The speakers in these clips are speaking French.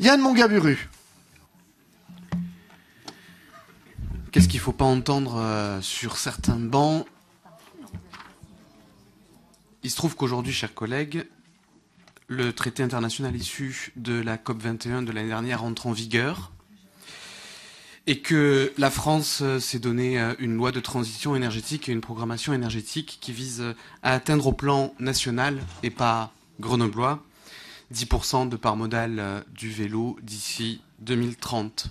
Yann Mongaburu. Qu'est-ce qu'il ne faut pas entendre euh, sur certains bancs Il se trouve qu'aujourd'hui, chers collègues, le traité international issu de la COP21 de l'année dernière entre en vigueur et que la France euh, s'est donnée euh, une loi de transition énergétique et une programmation énergétique qui vise à atteindre au plan national et pas grenoblois 10% de part modale euh, du vélo d'ici 2030.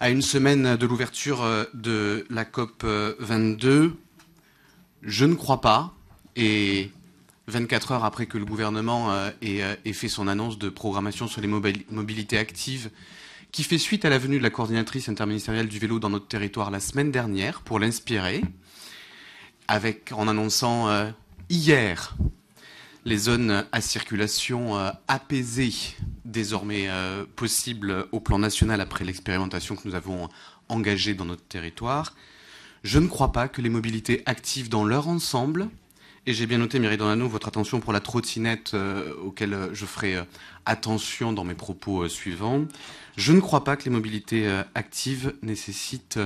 À une semaine de l'ouverture euh, de la COP 22, euh, je ne crois pas, et 24 heures après que le gouvernement ait fait son annonce de programmation sur les mobilités actives, qui fait suite à la venue de la coordinatrice interministérielle du vélo dans notre territoire la semaine dernière pour l'inspirer, avec en annonçant hier les zones à circulation euh, apaisées apaisée, désormais euh, possibles au plan national après l'expérimentation que nous avons engagée dans notre territoire. Je ne crois pas que les mobilités actives dans leur ensemble et j'ai bien noté, Mireille Donano, votre attention pour la trottinette euh, auquel euh, je ferai euh, attention dans mes propos suivants. Je ne crois pas que les mobilités actives nécessitent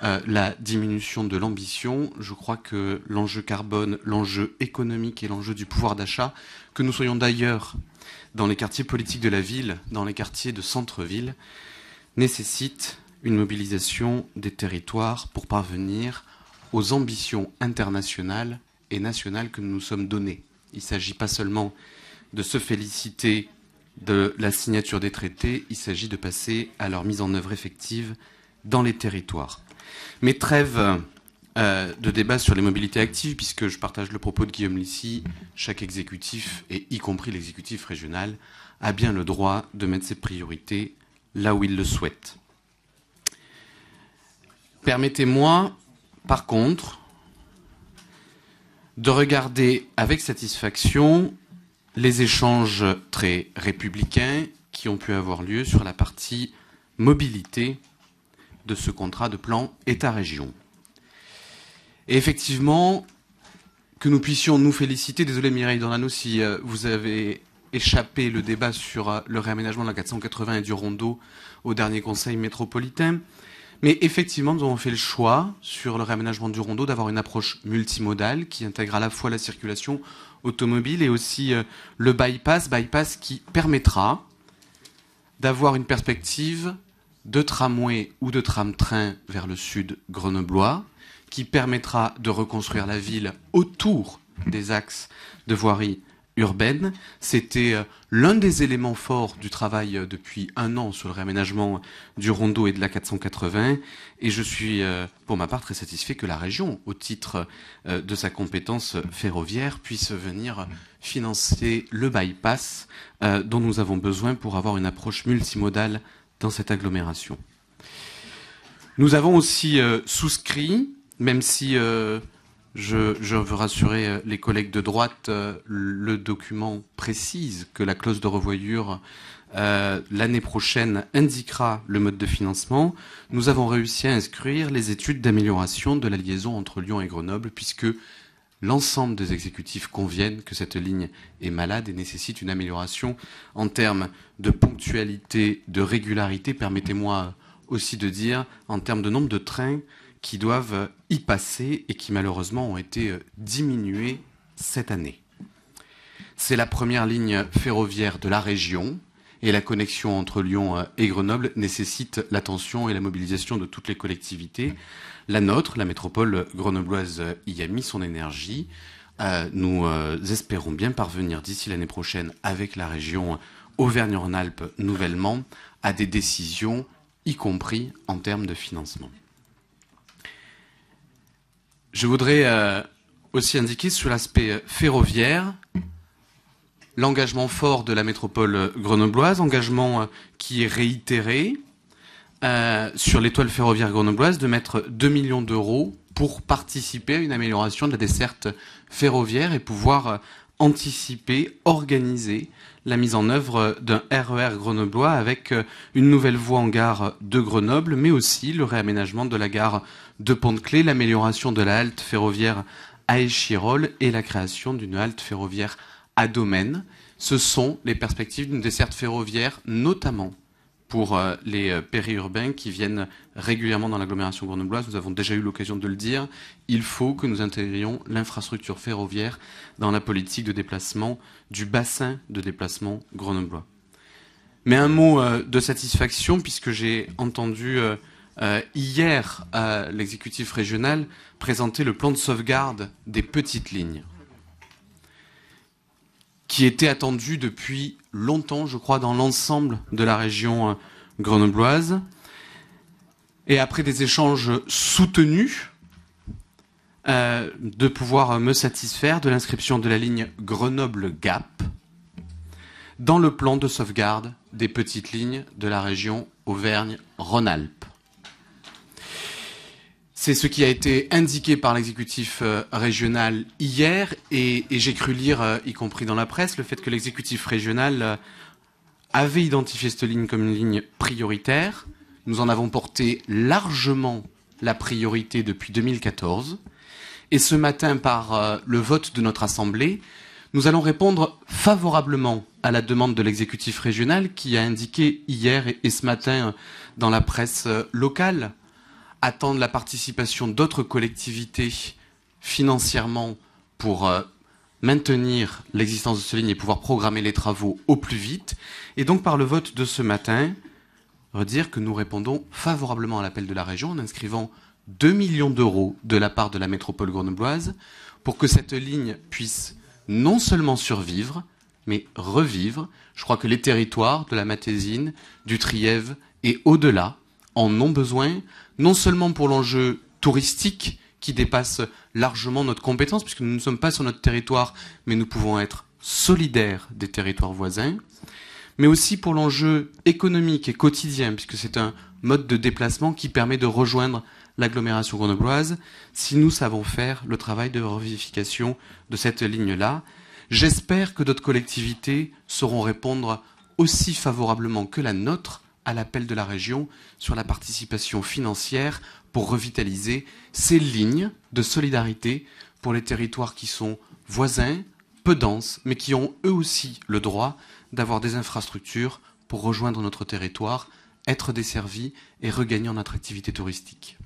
la diminution de l'ambition. Je crois que l'enjeu carbone, l'enjeu économique et l'enjeu du pouvoir d'achat, que nous soyons d'ailleurs dans les quartiers politiques de la ville, dans les quartiers de centre-ville, nécessitent une mobilisation des territoires pour parvenir aux ambitions internationales et nationale que nous nous sommes donnés. Il ne s'agit pas seulement de se féliciter de la signature des traités, il s'agit de passer à leur mise en œuvre effective dans les territoires. Mes trêves euh, de débat sur les mobilités actives, puisque je partage le propos de Guillaume Lissy, chaque exécutif, et y compris l'exécutif régional, a bien le droit de mettre ses priorités là où il le souhaite. Permettez-moi, par contre, de regarder avec satisfaction les échanges très républicains qui ont pu avoir lieu sur la partie mobilité de ce contrat de plan État-région. Et effectivement, que nous puissions nous féliciter, désolé Mireille Dornano si euh, vous avez échappé le débat sur euh, le réaménagement de la 480 et du rondeau au dernier conseil métropolitain, mais effectivement, nous avons fait le choix, sur le réaménagement du rondeau, d'avoir une approche multimodale qui intègre à la fois la circulation automobile et aussi euh, le bypass, bypass qui permettra d'avoir une perspective de tramway ou de tram-train vers le sud grenoblois, qui permettra de reconstruire la ville autour des axes de voirie urbaine. C'était euh, l'un des éléments forts du travail euh, depuis un an sur le réaménagement du rondeau et de la 480. Et je suis, euh, pour ma part, très satisfait que la région, au titre de sa compétence ferroviaire, puisse venir financer le bypass dont nous avons besoin pour avoir une approche multimodale dans cette agglomération. Nous avons aussi souscrit, même si je, veux rassurer euh, les collègues de droite, euh, le document précise que la clause de revoyure euh, l'année prochaine indiquera le mode de financement. Nous avons réussi à inscrire les études d'amélioration de la liaison entre Lyon et Grenoble, puisque l'ensemble des exécutifs conviennent que cette ligne est malade et nécessite une amélioration en termes de ponctualité, de régularité, permettez-moi aussi de dire, en termes de nombre de trains qui doivent euh, y passer et qui malheureusement ont été euh, diminuées cette année. C'est la première ligne ferroviaire de la région et la connexion entre Lyon euh, et Grenoble nécessite l'attention et la mobilisation de toutes les collectivités. La nôtre, la métropole grenobloise, y a mis son énergie. Nous espérons bien parvenir d'ici l'année prochaine avec la région Auvergne-Rhône-Alpes nouvellement à des décisions, y compris en termes de financement. Je voudrais euh, aussi indiquer sur l'aspect euh, ferroviaire l'engagement fort de la métropole euh, grenobloise, engagement qui est réitéré sur l'étoile ferroviaire grenobloise de mettre 2 millions d'euros pour participer à une amélioration de la desserte ferroviaire et pouvoir anticiper, organiser la mise en œuvre d'un RER e grenoblois avec euh, une nouvelle voie en gare de Grenoble, mais aussi le réaménagement de la gare de Pont-de-Clé, l'amélioration de la halte ferroviaire à Échirol et la création d'une halte ferroviaire à Domaine. Ce sont les perspectives d'une desserte ferroviaire, notamment pour euh, les euh, périurbains qui viennent régulièrement dans l'agglomération grenobloise. Nous avons déjà eu l'occasion de le dire. Il faut que nous intégrions l'infrastructure ferroviaire dans la politique de déplacement du bassin de déplacement grenoblois. Mais un mot euh, de satisfaction, puisque j'ai entendu hier l'exécutif régional présenter le plan de sauvegarde des petites lignes qui était attendu depuis longtemps, je crois, dans l'ensemble de la région euh, grenobloise. Et après des échanges soutenus, euh, de pouvoir euh, me satisfaire de l'inscription de la ligne Grenoble-Gap dans le plan de sauvegarde des petites lignes de la région Auvergne-Rhône-Alpes. C'est ce qui a été indiqué par l'exécutif euh, régional hier et, j'ai cru lire, euh, y compris dans la presse, le fait que l'exécutif régional euh, avait identifié cette ligne comme une ligne prioritaire. Nous en avons porté largement la priorité depuis 2014. Et ce matin, par le vote de notre Assemblée, nous allons répondre favorablement à la demande de l'exécutif régional qui a indiqué hier et ce matin dans la presse locale attendre la participation d'autres collectivités financièrement pour euh, maintenir l'existence de ce ligne et pouvoir programmer les travaux au plus vite. Et donc par le vote de ce matin, redire que nous répondons favorablement à l'appel de la région en inscrivant 2 millions d'euros de la part de la métropole grenobloise pour que cette ligne puisse non seulement survivre, mais revivre. Je crois que les territoires de la Matésine, du Trièvre et au-delà en ont besoin, non seulement pour l'enjeu touristique qui dépasse largement notre compétence, puisque nous ne sommes pas sur notre territoire, mais nous pouvons être solidaires des territoires voisins, mais aussi pour l'enjeu économique et quotidien, puisque c'est un mode de déplacement qui permet de rejoindre l'agglomération grenobloise si nous savons faire le travail de revivification de cette ligne-là. J'espère que d'autres collectivités sauront répondre aussi favorablement que la nôtre à l'appel de la région sur la participation financière pour revitaliser ces lignes de solidarité pour les territoires qui sont voisins, peu denses, mais qui ont eux aussi le droit d'avoir des infrastructures pour rejoindre notre territoire, être desservis et regagner en attractivité touristique.